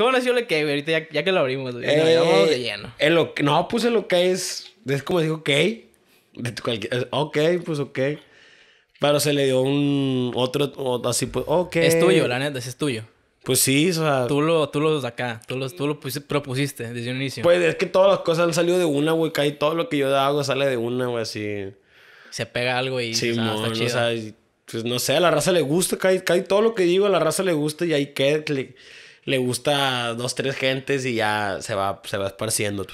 ¿Cómo nació el OK, Ahorita ya, que lo abrimos, no, eh, vamos El no, puse el OK es, es como digo, OK. De cualquier, ok, pues ok. Pero se le dio un otro, así pues, ok. Es tuyo, la neta, ese es tuyo. Pues sí, o sea. Tú lo, tú lo acá, tú lo, tú lo propusiste desde un inicio. Pues es que todas las cosas han salido de una, güey, Cae todo lo que yo hago sale de una, güey, así. Se pega algo y. Sí, ah, o O sea, pues no sé, a la raza le gusta, cae, cae todo lo que digo, a la raza le gusta y ahí queda le gusta dos, tres gentes y ya se va, se va esparciendo.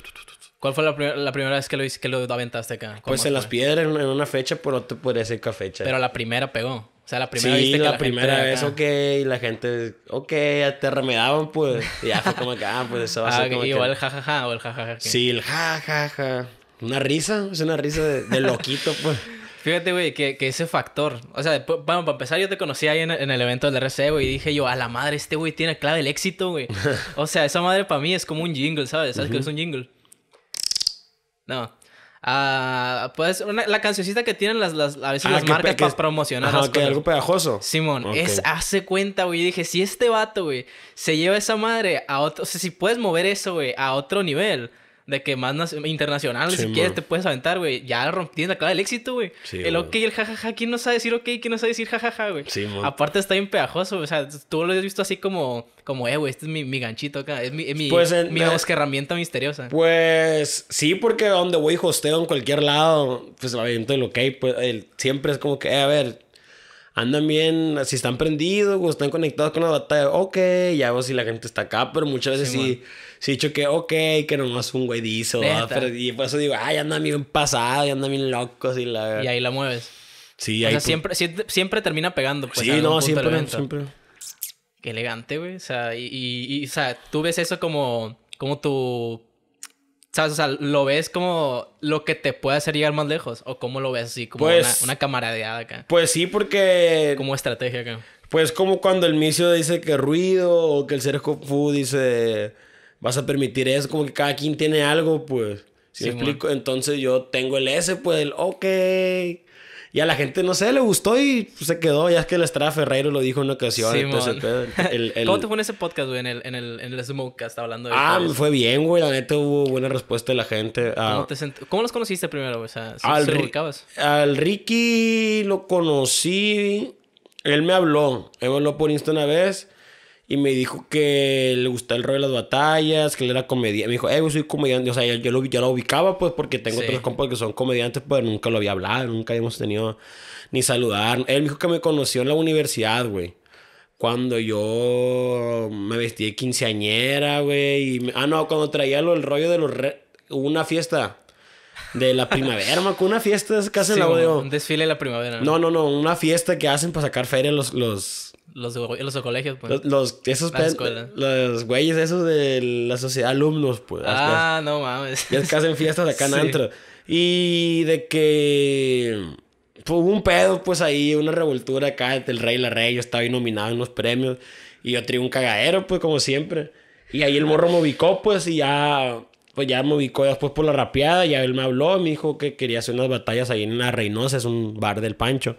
¿Cuál fue la, la primera vez que lo, que lo aventaste acá? Pues en las piedras, en, una fecha, pero te podría decir a fecha. Pero la primera pegó. O sea, la primera, sí, la, la primera vez, ok, y la gente, ok, ya te remedaban, pues. Y ya fue como que, ah, pues eso va a ah, ser como que... Igual el jajaja ja, ja, o el jajaja. Ja, sí, el jajaja. Una risa, es una risa de loquito, pues. Fíjate, güey, que, ese factor. O sea, bueno, para empezar, yo te conocí ahí en, el evento del RC, güey, y dije yo, a la madre, este güey tiene clave el éxito, güey. o sea, esa madre para mí es como un jingle, ¿sabes? ¿Sabes es un jingle? No. Ah, pues la cancioncita que tienen las, a veces ah, las marcas para promocionar. que algo pegajoso. Simón, es hace cuenta, güey. Dije, si este vato, güey, se lleva esa madre a otro. O sea, si puedes mover eso, güey, a otro nivel de que más internacional, si quieres te puedes aventar, güey. Ya tienes acá el éxito, güey. el ok y el jajaja, ¿quién no sabe decir ok? ¿Quién no sabe decir jajaja, güey? Sí, Aparte está bien pegajoso, o sea, tú lo has visto así como, como eh, güey, este es mi, ganchito acá, es mi, es mi, pues mi herramienta misteriosa. Pues sí, porque donde voy hosteo en cualquier lado, pues la aviento el ok, pues siempre es como que, eh, a ver, andan bien, si están prendidos o están conectados con la batalla, ok, ya veo si la gente está acá, pero muchas veces sí, sí, he dicho que, ok, que nomás un güey dice, pero y por eso digo, ay, andan bien pasados, y andan bien locos y la... Y ahí la mueves. Sí, o sea, siempre, siempre, termina pegando. Pues, sí, no, siempre, siempre. Qué elegante, güey. O sea, y, y, y, o sea, tú ves eso como, como tu ¿Sabes? O sea, lo ves como lo que te puede hacer llegar más lejos. O cómo lo ves así, como pues, una, una, camaradeada acá. Pues sí, porque. Como estrategia acá. Pues como cuando el misio dice que ruido, o que el ser Fu dice vas a permitir eso, como que cada quien tiene algo, pues. Si explico, entonces yo tengo el S, pues el ok. Y a la gente, no sé, le gustó y se quedó. Ya es que la Estrada Ferreiro lo dijo en una ocasión. entonces, ¿Cómo te fue en ese podcast, güey? En el, en el, en el Smokecast hablando de... Ah, me fue bien, güey. La neta hubo buena respuesta de la gente. Ah, ¿Cómo, los conociste primero, güey? O sea, ¿sí al, al Ricky lo conocí... Él me habló. Él me habló por Insta una vez... Y me dijo que le gustaba el rollo de las batallas, que él era comediante. Me dijo, eh, yo soy comediante. O sea, yo, lo, yo lo ubicaba, pues, porque tengo otros compas que son comediantes, pues, nunca lo había hablado, nunca habíamos tenido ni saludar. Él dijo que me conoció en la universidad, güey. Cuando yo me vestí de quinceañera, güey. Ah, no, cuando traía lo, el rollo de los... Hubo una fiesta de la primavera, con una fiesta que hacen la Un desfile de la primavera. No, no, no, una fiesta que hacen para sacar feria los los los, los colegios, pues. Los, esos escuela. los güeyes esos de la sociedad alumnos, pues. Ah, no mames. Y es que hacen fiestas acá en antro. Y de que pues, hubo un pedo, pues ahí, una revoltura acá del rey la rey. Yo estaba ahí nominado en los premios. Y yo traía un cagadero, pues, como siempre. Y ahí el morro me ubicó, pues, y ya pues ya me ubicó después por la rapeada, ya él me habló, me dijo que quería hacer unas batallas ahí en la Reynosa, es un bar del Pancho.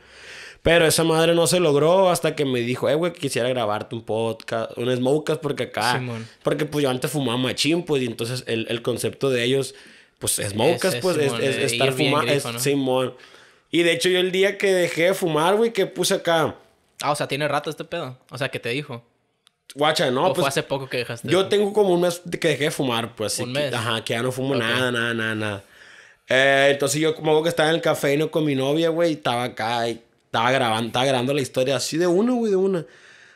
Pero esa madre no se logró hasta que me dijo, eh, güey, quisiera grabarte un podcast, un Smokas porque acá... Porque pues yo antes fumaba machín, pues, y entonces el, concepto de ellos, pues, Smokas pues, es, eh, estar fumando, Simón. Y de hecho yo el día que dejé de fumar, güey, que puse acá... Ah, o sea, tiene rato este pedo. O sea, que te dijo. Guacha, no, o pues. Fue hace poco que dejaste. Yo tengo como un mes que dejé de fumar, pues. Un mes. Que, ajá, que ya no fumo nada, nada, nada, nada. Eh, entonces yo como que estaba en el no con mi novia, güey, estaba acá y estaba grabando, estaba grabando la historia así de una, güey, de una.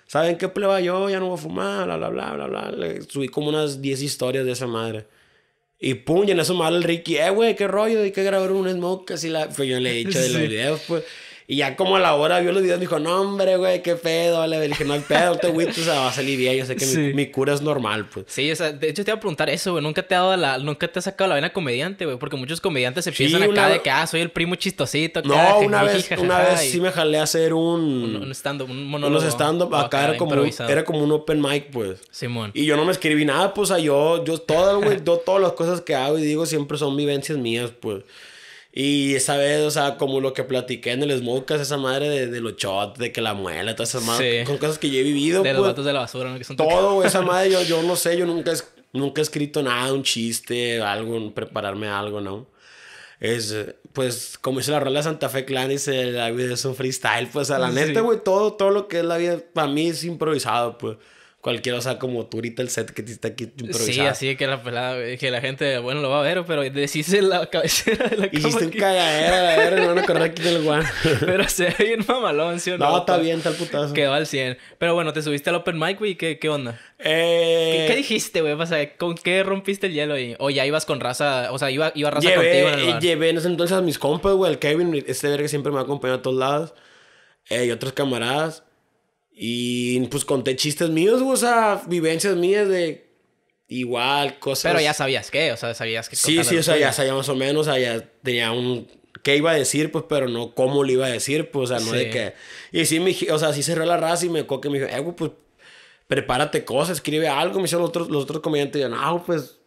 ¿Saben qué pleba yo? Ya no voy a fumar, bla, bla, bla, bla, bla. subí como unas 10 historias de esa madre. Y pum, y en eso mal el Ricky, eh, güey, qué rollo, hay que grabar un smoke, así la. Pues yo le he dicho de los videos, pues. Y ya como a la hora vio los videos, dijo, no, hombre, güey, qué pedo. Le dije, no hay pedo, te este güey, o sea, va a salir bien. Yo sé que mi, cura es normal, pues. Sí, o sea, de hecho te iba a preguntar eso, güey. Nunca te ha dado la... Nunca te ha sacado la vena comediante, güey. Porque muchos comediantes se piensan acá de que, ah, soy el primo chistosito. no, una vez, una vez sí me jalé a hacer un... Un, stand-up, un monólogo. Unos stand-up. Acá, era como, un, era como un open mic, pues. Simón. Y yo no me escribí nada, pues, yo... Yo, todo, yo todas las cosas que hago y digo siempre son vivencias mías, pues. Y esa vez, o sea, como lo que platiqué en el Smokas, esa madre de, los shots, de que la muela, todas esas madres, con cosas que yo he vivido. De los datos pues. de la basura, ¿no? todo, esa madre, yo, yo no sé, yo nunca, nunca he escrito nada, un chiste, algo, prepararme algo, ¿no? Es, pues, como dice la rola de Santa Fe Clan, dice, la vida es un freestyle, pues, a la neta, güey, todo, todo lo que es la vida, para mí es improvisado, pues cualquiera, o sea, como tú ahorita el set que te está aquí improvisado. Sí, así que la pelada, que la gente, bueno, lo va a ver, pero decís la cabecera de la cama. Hiciste un cagadero, la verdad, no aquí del pero se ve bien mamalón, ¿sí o no? No, está bien, tal putazo. Quedó al 100. Pero bueno, te subiste al open mic, güey, ¿qué, onda? Eh, ¿Qué, dijiste, güey? O sea, ¿con qué rompiste el hielo? Ahí? O ya ibas con raza, o sea, iba, iba raza contigo. En el eh, Llevé en ese entonces a mis compas, güey, el Kevin, este verga siempre me ha acompañado a todos lados. Eh, y otros camaradas. Y pues conté chistes míos, o sea, vivencias mías de igual, cosas. Pero ya sabías qué, o sea, sabías que. Sí, sí, o sea, ya sabía más o menos, o sea, ya tenía un. ¿Qué iba a decir? Pues, pero no cómo lo iba a decir, pues, o sea, no de qué. Y sí, o sea, sí cerró la raza y me coque que me dijo, eh, pues, prepárate cosas, escribe algo. Me hicieron los otros, los otros comediantes, y yo, no, pues,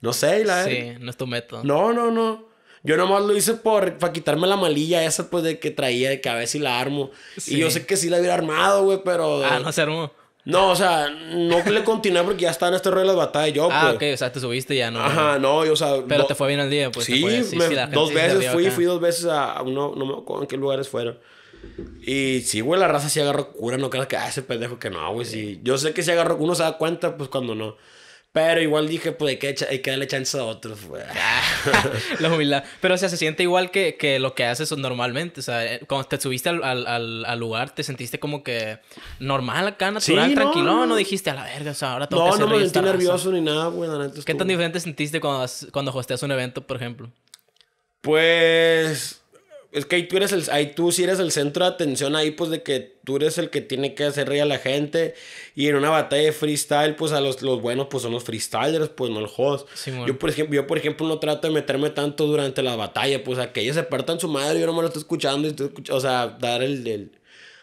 no sé, la Sí, no es tu método. No, no, no. Yo nomás lo hice por, para quitarme la malilla esa, pues, de que traía, de que a ver la armo. Y yo sé que sí la hubiera armado, güey, pero... Ah, no se armó. No, o sea, no le continué porque ya estaba en este rollo de batalla. yo, Ah, pues. ok, o sea, te subiste ya, ¿no? Ajá, no, yo, o sea... Pero te fue bien el día, pues. Sí, dos veces fui, fui dos veces a... uno, no me acuerdo en qué lugares fueron. Y sí, güey, la raza sí agarró cura, no creo que, ah, ese pendejo que no, güey, sí. Yo sé que si agarró, uno se da cuenta, pues, cuando no. Pero igual dije, pues hay que, hay que darle chance a otros, güey. la humildad. Pero o sea, se siente igual que, lo que haces normalmente. O sea, eh, cuando te subiste al, lugar, te sentiste como que normal acá, natural, tranquilo. No, no. dijiste a la verga, o sea, ahora todo No, que no me sentí nervioso ni nada, güey. ¿Qué tan diferente sentiste cuando, cuando hosteas un evento, por ejemplo? Pues es que ahí tú eres el, ahí tú sí eres el centro de atención ahí, pues de que tú eres el que tiene que hacer reír a la gente. Y en una batalla de freestyle, pues a los, los buenos pues son los freestylers, pues no el host. yo, por ejemplo, yo por ejemplo no trato de meterme tanto durante la batalla, pues a que ellos se partan su madre, yo no me lo estoy escuchando, y o sea, dar el, del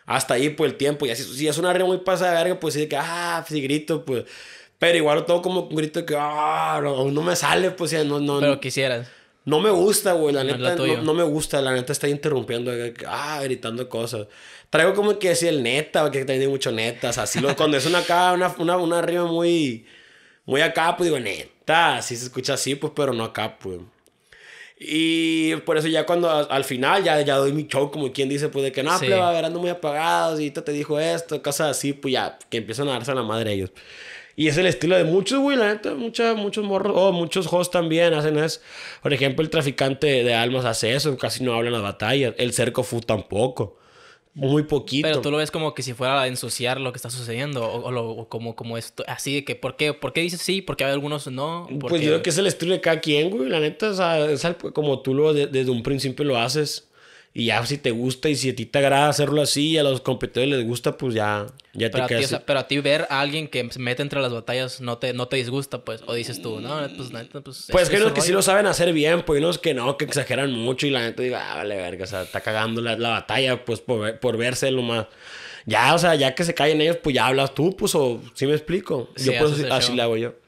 hasta ahí pues el tiempo. Y así, si es una rima muy pasada de verga, pues sí que ah, si grito, pues. Pero igual todo como un grito que ah, no, me sale, pues ya no, no. Pero quisieras. No me gusta, güey, la neta. No, me gusta, la neta está interrumpiendo, eh, ah, gritando cosas. Traigo como que decir el neta, que también mucho netas. Así lo, cuando es una acá, una, una, rima muy, muy acá, pues digo, neta, si se escucha así, pues, pero no acá, pues. Y por eso ya cuando al final ya, ya doy mi show, como quien dice, pues de que no, pero ando muy apagado. y te dijo esto, cosas así, pues ya, que empiezan a darse a la madre ellos. Y es el estilo de muchos, güey, la neta, muchos morros, o muchos hosts también hacen eso. Por ejemplo, el traficante de almas hace eso, casi no habla en las batallas. El cerco fu tampoco. Muy poquito. Pero tú lo ves como que si fuera a ensuciar lo que está sucediendo, o, como, como esto, así de que, ¿por qué, ¿por qué dices sí? Porque hay algunos no. Pues yo creo que es el estilo de cada quien, güey, la neta, es como tú lo desde un principio lo haces y ya si te gusta y si a ti te agrada hacerlo así y a los competidores les gusta, pues ya, ya te quedas. pero a ti ver a alguien que se mete entre las batallas no te, no te disgusta, pues. O dices tú, no, pues neta, pues. Pues es que unos que sí lo saben hacer bien, pues unos que no, que exageran mucho y la gente diga, ah, vale, verga, o sea, está cagando la, batalla, pues por, por verse lo más. Ya, o sea, ya que se caen ellos, pues ya hablas tú, pues, o si me explico. yo así, así hago yo.